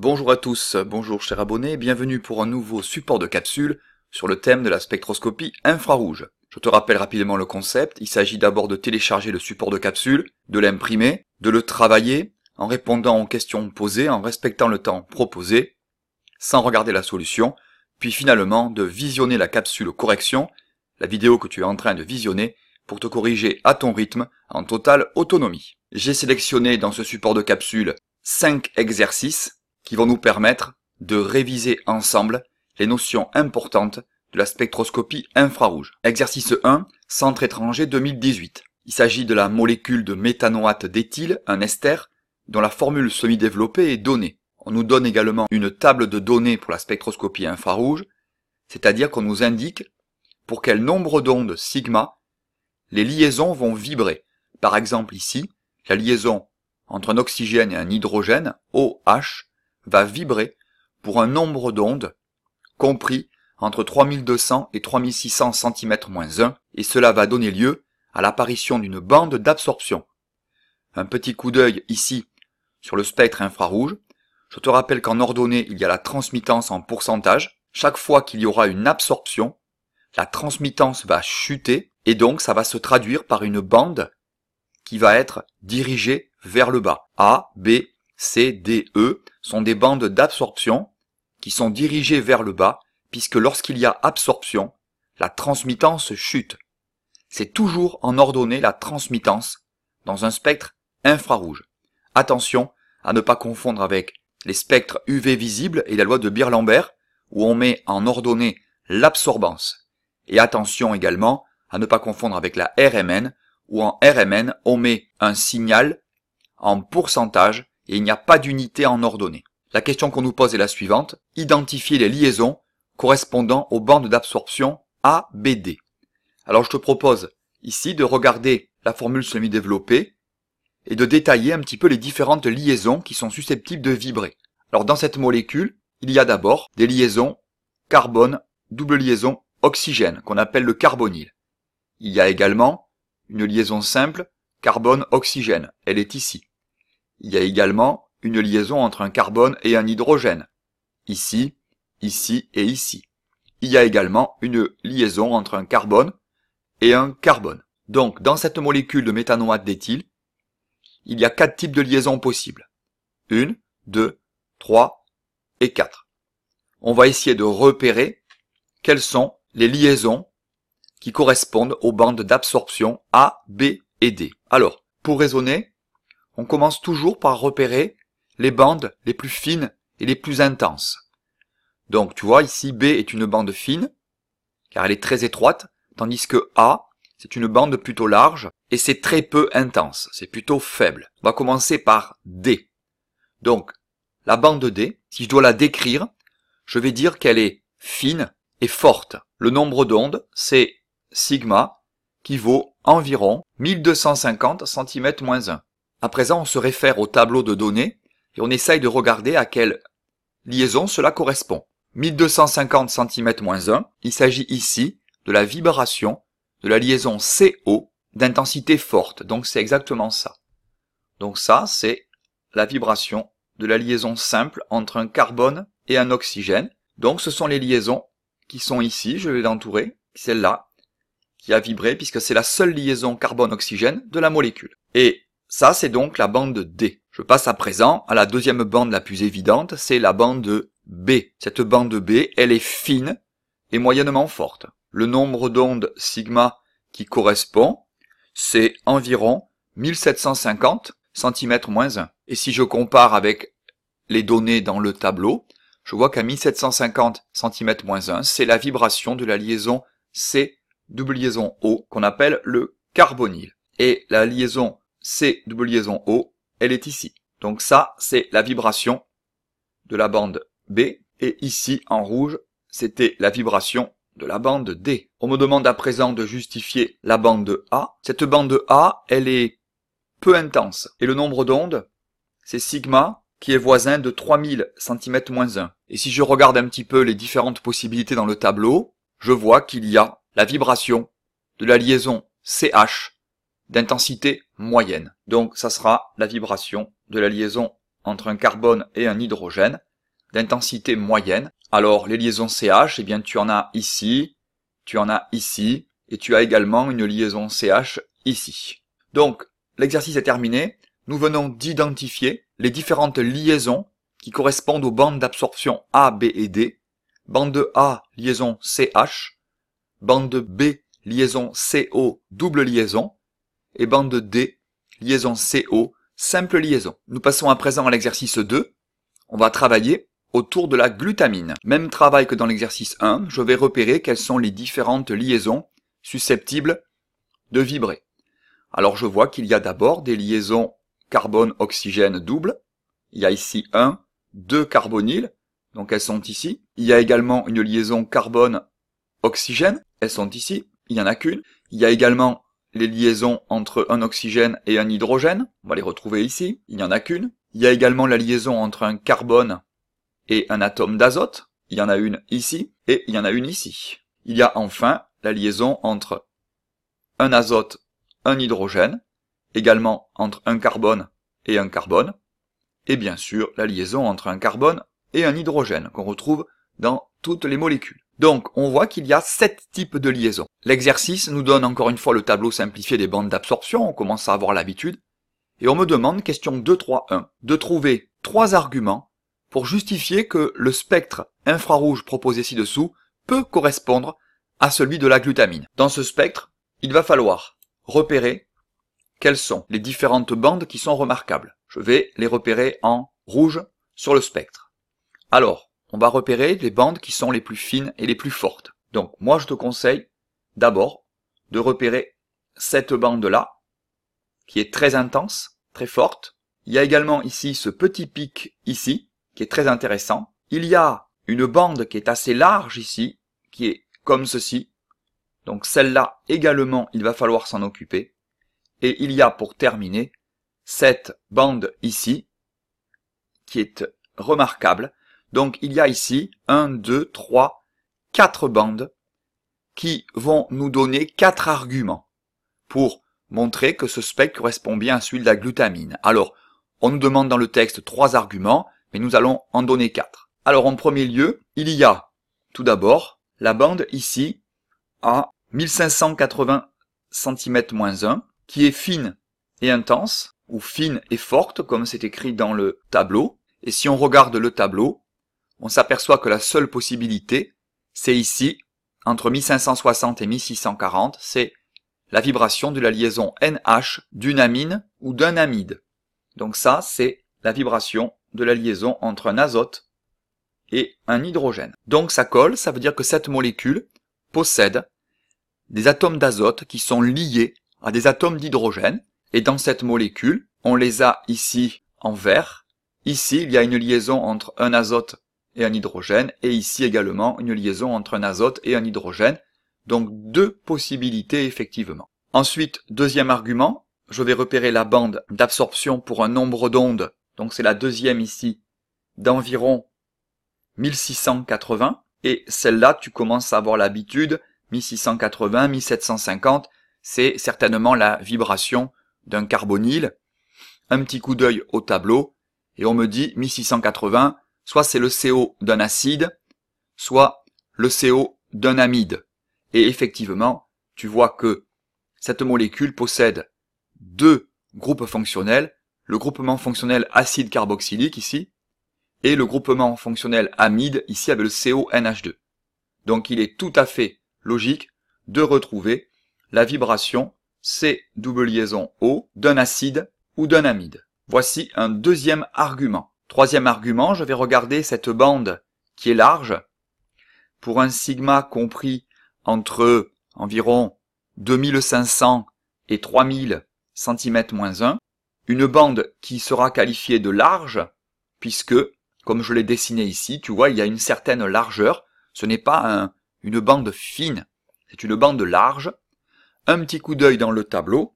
Bonjour à tous, bonjour chers abonnés, bienvenue pour un nouveau support de capsule sur le thème de la spectroscopie infrarouge. Je te rappelle rapidement le concept, il s'agit d'abord de télécharger le support de capsule, de l'imprimer, de le travailler en répondant aux questions posées, en respectant le temps proposé, sans regarder la solution, puis finalement de visionner la capsule correction, la vidéo que tu es en train de visionner, pour te corriger à ton rythme en totale autonomie. J'ai sélectionné dans ce support de capsule 5 exercices qui vont nous permettre de réviser ensemble les notions importantes de la spectroscopie infrarouge. Exercice 1, Centre étranger 2018. Il s'agit de la molécule de méthanoate d'éthyle, un ester, dont la formule semi-développée est donnée. On nous donne également une table de données pour la spectroscopie infrarouge, c'est-à-dire qu'on nous indique pour quel nombre d'ondes sigma les liaisons vont vibrer. Par exemple ici, la liaison entre un oxygène et un hydrogène, OH, va vibrer pour un nombre d'ondes compris entre 3200 et 3600 cm-1 et cela va donner lieu à l'apparition d'une bande d'absorption. Un petit coup d'œil ici sur le spectre infrarouge. Je te rappelle qu'en ordonnée, il y a la transmittance en pourcentage. Chaque fois qu'il y aura une absorption, la transmittance va chuter et donc ça va se traduire par une bande qui va être dirigée vers le bas. A, B, C, D, E sont des bandes d'absorption qui sont dirigées vers le bas puisque lorsqu'il y a absorption, la transmittance chute. C'est toujours en ordonnée la transmittance dans un spectre infrarouge. Attention à ne pas confondre avec les spectres UV visibles et la loi de Birlambert où on met en ordonnée l'absorbance. Et attention également à ne pas confondre avec la RMN où en RMN on met un signal en pourcentage et il n'y a pas d'unité en ordonnée. La question qu'on nous pose est la suivante. Identifier les liaisons correspondant aux bandes d'absorption ABD. Alors je te propose ici de regarder la formule semi-développée et de détailler un petit peu les différentes liaisons qui sont susceptibles de vibrer. Alors dans cette molécule, il y a d'abord des liaisons carbone, double liaison oxygène, qu'on appelle le carbonyle. Il y a également une liaison simple carbone-oxygène, elle est ici. Il y a également une liaison entre un carbone et un hydrogène. Ici, ici et ici. Il y a également une liaison entre un carbone et un carbone. Donc, dans cette molécule de méthanoate d'éthyle, il y a quatre types de liaisons possibles. Une, deux, trois et quatre. On va essayer de repérer quelles sont les liaisons qui correspondent aux bandes d'absorption A, B et D. Alors, pour raisonner, on commence toujours par repérer les bandes les plus fines et les plus intenses. Donc tu vois ici B est une bande fine, car elle est très étroite, tandis que A c'est une bande plutôt large et c'est très peu intense, c'est plutôt faible. On va commencer par D. Donc la bande D, si je dois la décrire, je vais dire qu'elle est fine et forte. Le nombre d'ondes, c'est sigma, qui vaut environ 1250 cm-1. À présent, on se réfère au tableau de données et on essaye de regarder à quelle liaison cela correspond. 1250 cm 1, il s'agit ici de la vibration de la liaison CO d'intensité forte. Donc c'est exactement ça. Donc ça, c'est la vibration de la liaison simple entre un carbone et un oxygène. Donc ce sont les liaisons qui sont ici, je vais l'entourer, celle-là, qui a vibré puisque c'est la seule liaison carbone-oxygène de la molécule. Et ça, c'est donc la bande D. Je passe à présent à la deuxième bande la plus évidente, c'est la bande B. Cette bande B, elle est fine et moyennement forte. Le nombre d'ondes sigma qui correspond, c'est environ 1750 cm 1. Et si je compare avec les données dans le tableau, je vois qu'à 1750 cm 1, c'est la vibration de la liaison C double liaison O qu'on appelle le carbonyl. Et la liaison C double liaison O, elle est ici. Donc ça, c'est la vibration de la bande B. Et ici, en rouge, c'était la vibration de la bande D. On me demande à présent de justifier la bande A. Cette bande A, elle est peu intense. Et le nombre d'ondes, c'est sigma qui est voisin de 3000 cm-1. Et si je regarde un petit peu les différentes possibilités dans le tableau, je vois qu'il y a la vibration de la liaison CH d'intensité moyenne. Donc ça sera la vibration de la liaison entre un carbone et un hydrogène d'intensité moyenne. Alors les liaisons CH, eh bien tu en as ici, tu en as ici et tu as également une liaison CH ici. Donc l'exercice est terminé. Nous venons d'identifier les différentes liaisons qui correspondent aux bandes d'absorption A, B et D. Bande A, liaison CH. Bande B, liaison CO, double liaison et bande D, liaison CO, simple liaison. Nous passons à présent à l'exercice 2. On va travailler autour de la glutamine. Même travail que dans l'exercice 1, je vais repérer quelles sont les différentes liaisons susceptibles de vibrer. Alors je vois qu'il y a d'abord des liaisons carbone-oxygène double. Il y a ici un deux carbonyles, donc elles sont ici. Il y a également une liaison carbone-oxygène, elles sont ici, il n'y en a qu'une. Il y a également les liaisons entre un oxygène et un hydrogène, on va les retrouver ici, il n'y en a qu'une. Il y a également la liaison entre un carbone et un atome d'azote, il y en a une ici et il y en a une ici. Il y a enfin la liaison entre un azote, un hydrogène, également entre un carbone et un carbone, et bien sûr la liaison entre un carbone et un hydrogène qu'on retrouve dans toutes les molécules. Donc, on voit qu'il y a sept types de liaisons. L'exercice nous donne encore une fois le tableau simplifié des bandes d'absorption, on commence à avoir l'habitude, et on me demande, question 2, 3, 1, de trouver trois arguments pour justifier que le spectre infrarouge proposé ci-dessous peut correspondre à celui de la glutamine. Dans ce spectre, il va falloir repérer quelles sont les différentes bandes qui sont remarquables. Je vais les repérer en rouge sur le spectre. Alors, on va repérer les bandes qui sont les plus fines et les plus fortes. Donc moi je te conseille d'abord de repérer cette bande-là, qui est très intense, très forte. Il y a également ici ce petit pic ici, qui est très intéressant. Il y a une bande qui est assez large ici, qui est comme ceci. Donc celle-là également, il va falloir s'en occuper. Et il y a pour terminer cette bande ici, qui est remarquable, donc il y a ici 1, 2, 3, 4 bandes qui vont nous donner quatre arguments pour montrer que ce spectre correspond bien à celui de la glutamine. Alors, on nous demande dans le texte trois arguments, mais nous allons en donner quatre. Alors en premier lieu, il y a tout d'abord la bande ici à 1580 cm-1 qui est fine et intense, ou fine et forte comme c'est écrit dans le tableau. Et si on regarde le tableau, on s'aperçoit que la seule possibilité, c'est ici, entre 1560 et 1640, c'est la vibration de la liaison NH d'une amine ou d'un amide. Donc ça, c'est la vibration de la liaison entre un azote et un hydrogène. Donc ça colle, ça veut dire que cette molécule possède des atomes d'azote qui sont liés à des atomes d'hydrogène. Et dans cette molécule, on les a ici en vert. Ici, il y a une liaison entre un azote et un hydrogène, et ici également une liaison entre un azote et un hydrogène. Donc deux possibilités effectivement. Ensuite, deuxième argument, je vais repérer la bande d'absorption pour un nombre d'ondes, donc c'est la deuxième ici, d'environ 1680, et celle-là, tu commences à avoir l'habitude, 1680, 1750, c'est certainement la vibration d'un carbonyle. Un petit coup d'œil au tableau, et on me dit 1680, soit c'est le CO d'un acide, soit le CO d'un amide. Et effectivement, tu vois que cette molécule possède deux groupes fonctionnels, le groupement fonctionnel acide carboxylique ici, et le groupement fonctionnel amide ici avec le CONH2. Donc il est tout à fait logique de retrouver la vibration C double liaison O d'un acide ou d'un amide. Voici un deuxième argument. Troisième argument, je vais regarder cette bande qui est large. Pour un sigma compris entre environ 2500 et 3000 cm-1, une bande qui sera qualifiée de large, puisque, comme je l'ai dessiné ici, tu vois, il y a une certaine largeur, ce n'est pas une bande fine, c'est une bande large. Un petit coup d'œil dans le tableau,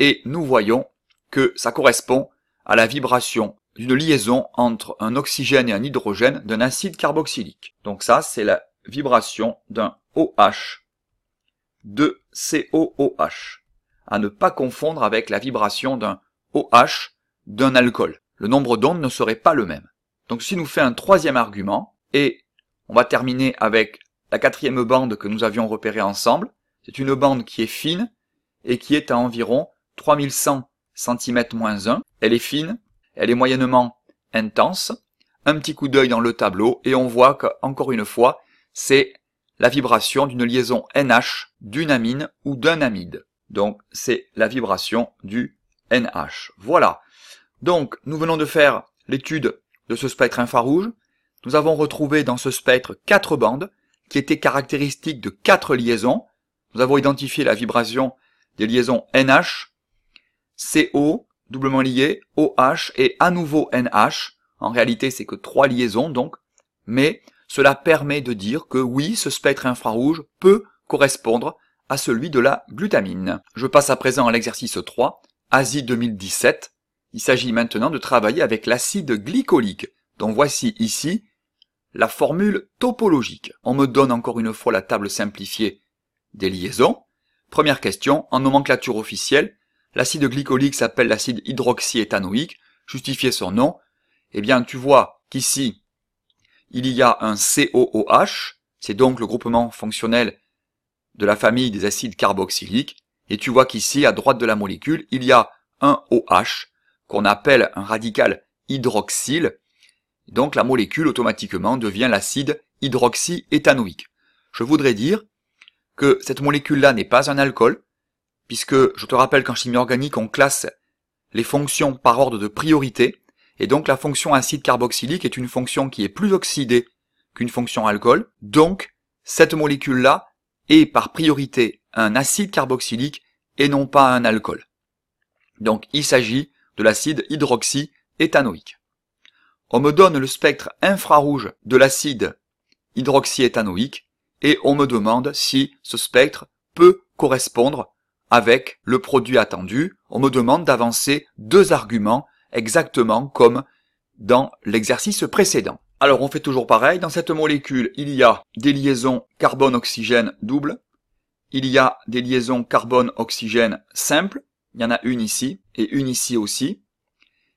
et nous voyons que ça correspond à la vibration d'une liaison entre un oxygène et un hydrogène d'un acide carboxylique. Donc ça, c'est la vibration d'un OH, de COOH, à ne pas confondre avec la vibration d'un OH d'un alcool. Le nombre d'ondes ne serait pas le même. Donc si nous fait un troisième argument, et on va terminer avec la quatrième bande que nous avions repérée ensemble, c'est une bande qui est fine et qui est à environ 3100 cm-1. Elle est fine elle est moyennement intense. Un petit coup d'œil dans le tableau et on voit qu'encore une fois, c'est la vibration d'une liaison NH d'une amine ou d'un amide. Donc c'est la vibration du NH. Voilà. Donc nous venons de faire l'étude de ce spectre infrarouge. Nous avons retrouvé dans ce spectre quatre bandes qui étaient caractéristiques de quatre liaisons. Nous avons identifié la vibration des liaisons NH, CO, doublement lié, OH et à nouveau NH. En réalité, c'est que trois liaisons donc, mais cela permet de dire que oui, ce spectre infrarouge peut correspondre à celui de la glutamine. Je passe à présent à l'exercice 3, ASI 2017. Il s'agit maintenant de travailler avec l'acide glycolique, dont voici ici la formule topologique. On me donne encore une fois la table simplifiée des liaisons. Première question, en nomenclature officielle, l'acide glycolique s'appelle l'acide hydroxyéthanoïque, justifiez son nom, eh bien tu vois qu'ici, il y a un COOH, c'est donc le groupement fonctionnel de la famille des acides carboxyliques, et tu vois qu'ici, à droite de la molécule, il y a un OH, qu'on appelle un radical hydroxyle, donc la molécule automatiquement devient l'acide hydroxyéthanoïque. Je voudrais dire que cette molécule-là n'est pas un alcool, puisque je te rappelle qu'en chimie organique, on classe les fonctions par ordre de priorité, et donc la fonction acide carboxylique est une fonction qui est plus oxydée qu'une fonction alcool, donc cette molécule-là est par priorité un acide carboxylique et non pas un alcool. Donc il s'agit de l'acide hydroxyéthanoïque. On me donne le spectre infrarouge de l'acide hydroxyéthanoïque et on me demande si ce spectre peut correspondre avec le produit attendu, on me demande d'avancer deux arguments exactement comme dans l'exercice précédent. Alors on fait toujours pareil, dans cette molécule il y a des liaisons carbone-oxygène double, il y a des liaisons carbone-oxygène simples, il y en a une ici et une ici aussi,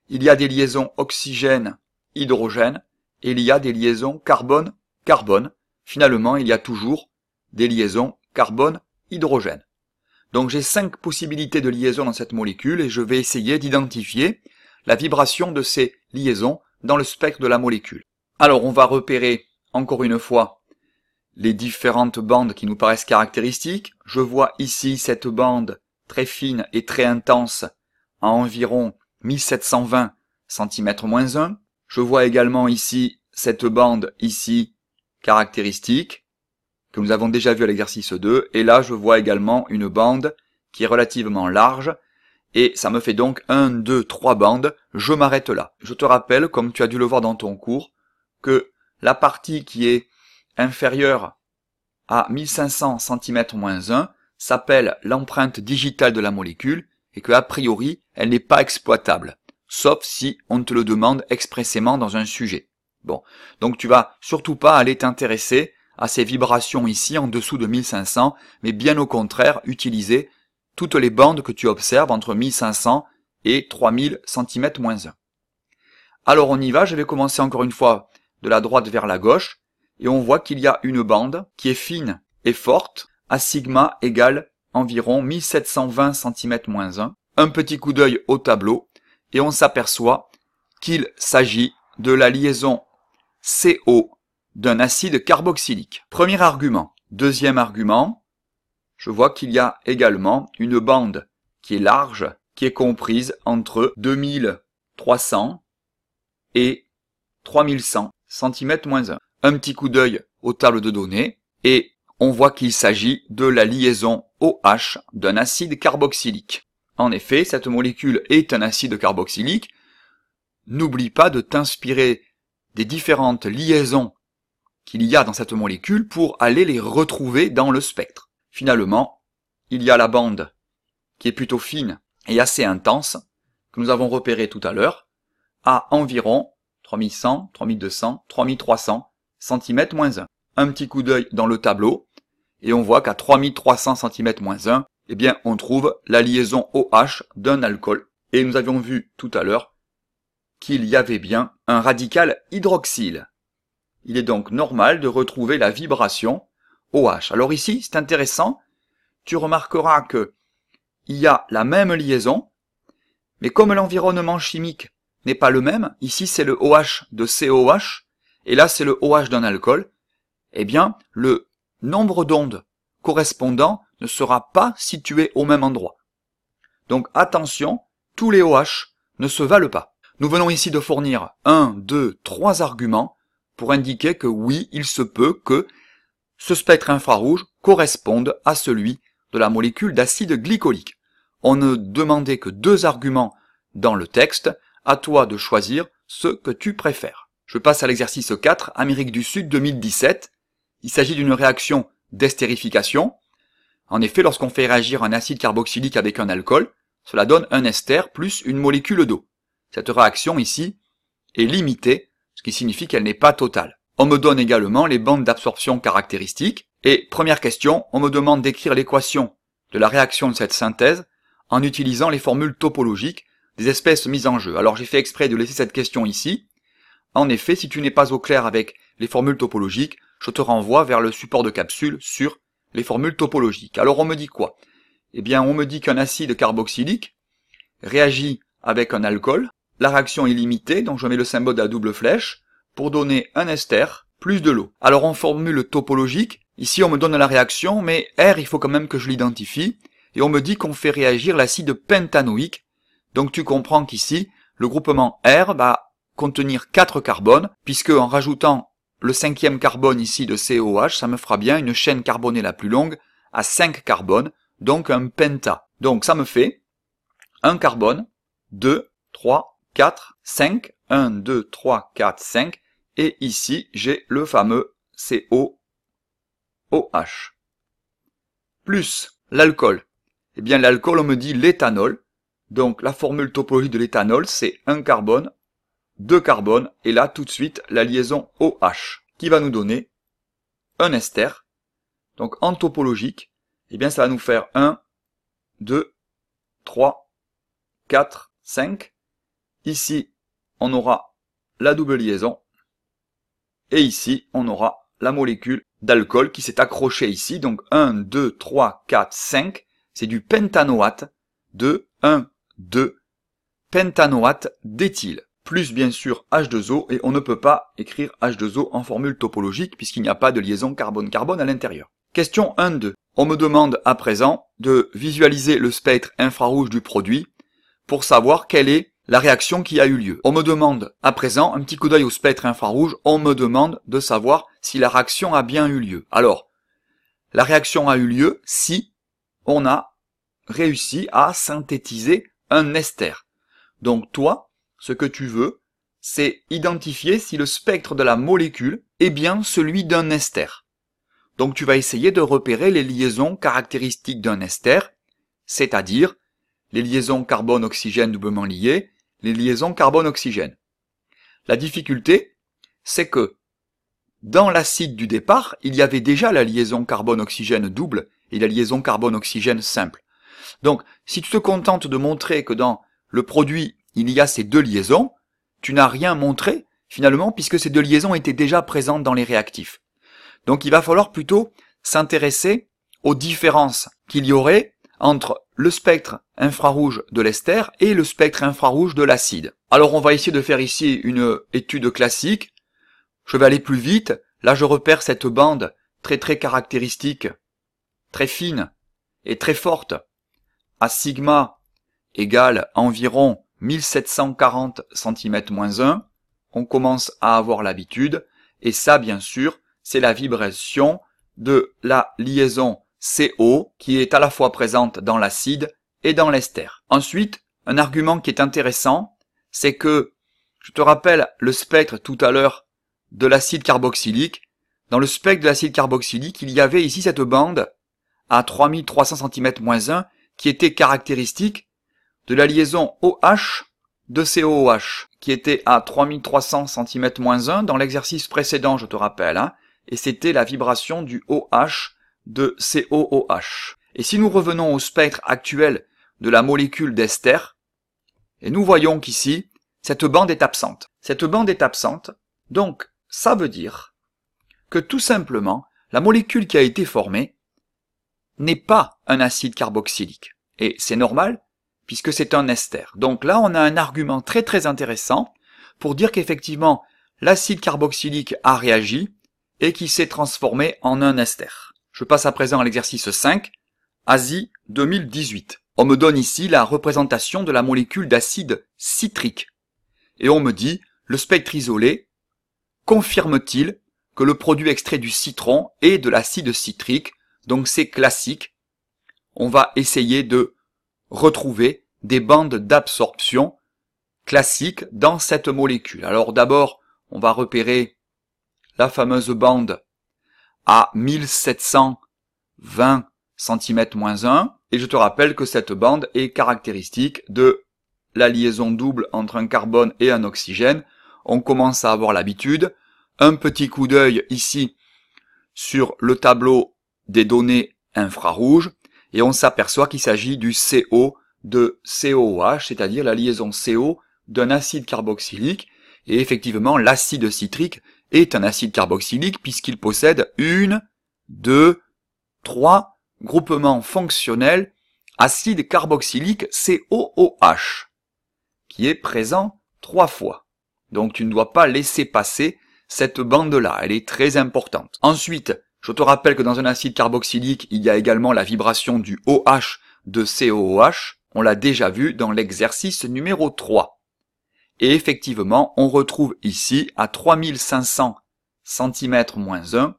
il y a des liaisons oxygène-hydrogène et il y a des liaisons carbone-carbone. Finalement, il y a toujours des liaisons carbone-hydrogène. Donc j'ai cinq possibilités de liaison dans cette molécule et je vais essayer d'identifier la vibration de ces liaisons dans le spectre de la molécule. Alors on va repérer encore une fois les différentes bandes qui nous paraissent caractéristiques. Je vois ici cette bande très fine et très intense à environ 1720 cm-1. Je vois également ici cette bande ici caractéristique que nous avons déjà vu à l'exercice 2, et là je vois également une bande qui est relativement large, et ça me fait donc 1, 2, 3 bandes, je m'arrête là. Je te rappelle, comme tu as dû le voir dans ton cours, que la partie qui est inférieure à 1500 cm-1 s'appelle l'empreinte digitale de la molécule, et que a priori, elle n'est pas exploitable, sauf si on te le demande expressément dans un sujet. Bon, donc tu vas surtout pas aller t'intéresser à ces vibrations ici en dessous de 1500, mais bien au contraire utiliser toutes les bandes que tu observes entre 1500 et 3000 cm-1. Alors on y va, je vais commencer encore une fois de la droite vers la gauche, et on voit qu'il y a une bande qui est fine et forte, à sigma égale environ 1720 cm-1. Un petit coup d'œil au tableau, et on s'aperçoit qu'il s'agit de la liaison CO d'un acide carboxylique. Premier argument. Deuxième argument, je vois qu'il y a également une bande qui est large, qui est comprise entre 2300 et 3100 cm-1. Un petit coup d'œil aux tables de données et on voit qu'il s'agit de la liaison OH d'un acide carboxylique. En effet, cette molécule est un acide carboxylique. N'oublie pas de t'inspirer des différentes liaisons qu'il y a dans cette molécule pour aller les retrouver dans le spectre. Finalement, il y a la bande qui est plutôt fine et assez intense, que nous avons repérée tout à l'heure, à environ 3100, 3200, 3300 cm-1. Un petit coup d'œil dans le tableau, et on voit qu'à 3300 cm-1, eh bien, on trouve la liaison OH d'un alcool. Et nous avions vu tout à l'heure qu'il y avait bien un radical hydroxyle il est donc normal de retrouver la vibration OH. Alors ici, c'est intéressant, tu remarqueras que il y a la même liaison, mais comme l'environnement chimique n'est pas le même, ici c'est le OH de COH, et là c'est le OH d'un alcool, eh bien, le nombre d'ondes correspondant ne sera pas situé au même endroit. Donc attention, tous les OH ne se valent pas. Nous venons ici de fournir un, deux, trois arguments pour indiquer que oui, il se peut que ce spectre infrarouge corresponde à celui de la molécule d'acide glycolique. On ne demandait que deux arguments dans le texte, à toi de choisir ce que tu préfères. Je passe à l'exercice 4, Amérique du Sud 2017. Il s'agit d'une réaction d'estérification. En effet, lorsqu'on fait réagir un acide carboxylique avec un alcool, cela donne un ester plus une molécule d'eau. Cette réaction ici est limitée ce qui signifie qu'elle n'est pas totale. On me donne également les bandes d'absorption caractéristiques, et première question, on me demande d'écrire l'équation de la réaction de cette synthèse en utilisant les formules topologiques des espèces mises en jeu. Alors j'ai fait exprès de laisser cette question ici. En effet, si tu n'es pas au clair avec les formules topologiques, je te renvoie vers le support de capsule sur les formules topologiques. Alors on me dit quoi Eh bien on me dit qu'un acide carboxylique réagit avec un alcool la réaction est limitée, donc je mets le symbole à double flèche pour donner un ester plus de l'eau. Alors en formule topologique, ici on me donne la réaction, mais R il faut quand même que je l'identifie, et on me dit qu'on fait réagir l'acide pentanoïque, donc tu comprends qu'ici, le groupement R va contenir 4 carbones, puisque en rajoutant le cinquième carbone ici de COH, ça me fera bien une chaîne carbonée la plus longue à 5 carbones, donc un penta. Donc ça me fait 1 carbone, 2, 3, 4, 5, 1, 2, 3, 4, 5, et ici j'ai le fameux CO, Plus l'alcool. et eh bien l'alcool on me dit l'éthanol, donc la formule topologique de l'éthanol c'est 1 carbone, 2 carbones, et là tout de suite la liaison OH, qui va nous donner un ester. Donc en topologique, et eh bien ça va nous faire 1, 2, 3, 4, 5, Ici, on aura la double liaison. Et ici, on aura la molécule d'alcool qui s'est accrochée ici. Donc 1, 2, 3, 4, 5. C'est du pentanoate de 1, 2, pentanoate d'éthyle. Plus bien sûr H2O et on ne peut pas écrire H2O en formule topologique puisqu'il n'y a pas de liaison carbone-carbone à l'intérieur. Question 1, 2. On me demande à présent de visualiser le spectre infrarouge du produit pour savoir quel est la réaction qui a eu lieu. On me demande à présent un petit coup d'œil au spectre infrarouge, on me demande de savoir si la réaction a bien eu lieu. Alors, la réaction a eu lieu si on a réussi à synthétiser un ester. Donc toi, ce que tu veux, c'est identifier si le spectre de la molécule est bien celui d'un ester. Donc tu vas essayer de repérer les liaisons caractéristiques d'un ester, c'est-à-dire les liaisons carbone-oxygène doublement liées les liaisons carbone-oxygène. La difficulté, c'est que dans l'acide du départ, il y avait déjà la liaison carbone-oxygène double et la liaison carbone-oxygène simple. Donc, si tu te contentes de montrer que dans le produit, il y a ces deux liaisons, tu n'as rien montré finalement puisque ces deux liaisons étaient déjà présentes dans les réactifs. Donc, il va falloir plutôt s'intéresser aux différences qu'il y aurait entre le spectre infrarouge de l'ester et le spectre infrarouge de l'acide. Alors on va essayer de faire ici une étude classique. Je vais aller plus vite. Là je repère cette bande très très caractéristique, très fine et très forte à sigma égale environ 1740 cm-1. On commence à avoir l'habitude et ça bien sûr c'est la vibration de la liaison CO, qui est à la fois présente dans l'acide et dans l'ester. Ensuite, un argument qui est intéressant, c'est que, je te rappelle le spectre tout à l'heure de l'acide carboxylique, dans le spectre de l'acide carboxylique, il y avait ici cette bande à 3300 cm-1 qui était caractéristique de la liaison OH de COOH qui était à 3300 cm-1 dans l'exercice précédent, je te rappelle, hein, et c'était la vibration du OH de COOH. Et si nous revenons au spectre actuel de la molécule d'ester, et nous voyons qu'ici, cette bande est absente. Cette bande est absente, donc ça veut dire que tout simplement, la molécule qui a été formée n'est pas un acide carboxylique. Et c'est normal, puisque c'est un ester. Donc là, on a un argument très très intéressant pour dire qu'effectivement, l'acide carboxylique a réagi et qu'il s'est transformé en un ester. Je passe à présent à l'exercice 5, Asie 2018. On me donne ici la représentation de la molécule d'acide citrique. Et on me dit, le spectre isolé confirme-t-il que le produit extrait du citron est de l'acide citrique, donc c'est classique. On va essayer de retrouver des bandes d'absorption classiques dans cette molécule. Alors d'abord, on va repérer la fameuse bande à 1720 cm-1 et je te rappelle que cette bande est caractéristique de la liaison double entre un carbone et un oxygène. On commence à avoir l'habitude. Un petit coup d'œil ici sur le tableau des données infrarouges et on s'aperçoit qu'il s'agit du CO de COOH, c'est-à-dire la liaison CO d'un acide carboxylique et effectivement l'acide citrique est un acide carboxylique puisqu'il possède une, deux, trois groupements fonctionnels acide carboxylique COOH qui est présent trois fois. Donc tu ne dois pas laisser passer cette bande-là, elle est très importante. Ensuite, je te rappelle que dans un acide carboxylique, il y a également la vibration du OH de COOH. On l'a déjà vu dans l'exercice numéro 3. Et effectivement, on retrouve ici à 3500 cm 1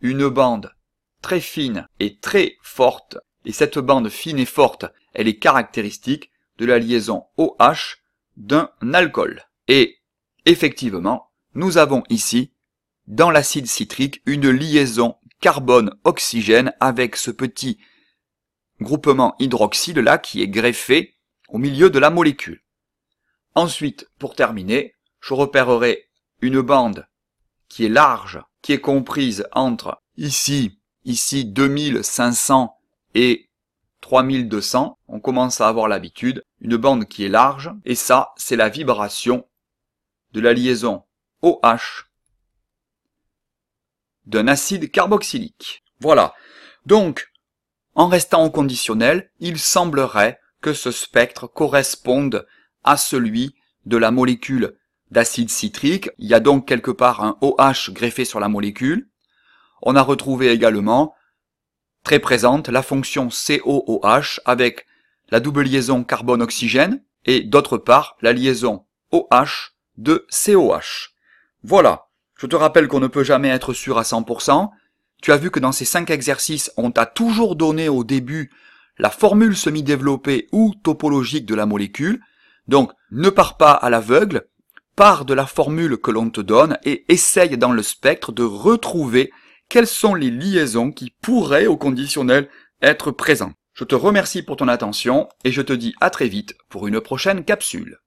une bande très fine et très forte. Et cette bande fine et forte, elle est caractéristique de la liaison OH d'un alcool. Et effectivement, nous avons ici, dans l'acide citrique, une liaison carbone-oxygène avec ce petit groupement hydroxyle là qui est greffé au milieu de la molécule. Ensuite, pour terminer, je repérerai une bande qui est large, qui est comprise entre ici, ici 2500 et 3200. On commence à avoir l'habitude. Une bande qui est large. Et ça, c'est la vibration de la liaison OH d'un acide carboxylique. Voilà. Donc, en restant au conditionnel, il semblerait que ce spectre corresponde à celui de la molécule d'acide citrique. Il y a donc quelque part un OH greffé sur la molécule. On a retrouvé également très présente la fonction COOH avec la double liaison carbone-oxygène et d'autre part la liaison OH de COH. Voilà. Je te rappelle qu'on ne peut jamais être sûr à 100%. Tu as vu que dans ces cinq exercices, on t'a toujours donné au début la formule semi-développée ou topologique de la molécule. Donc, ne pars pas à l'aveugle, pars de la formule que l'on te donne et essaye dans le spectre de retrouver quelles sont les liaisons qui pourraient au conditionnel être présentes. Je te remercie pour ton attention et je te dis à très vite pour une prochaine capsule.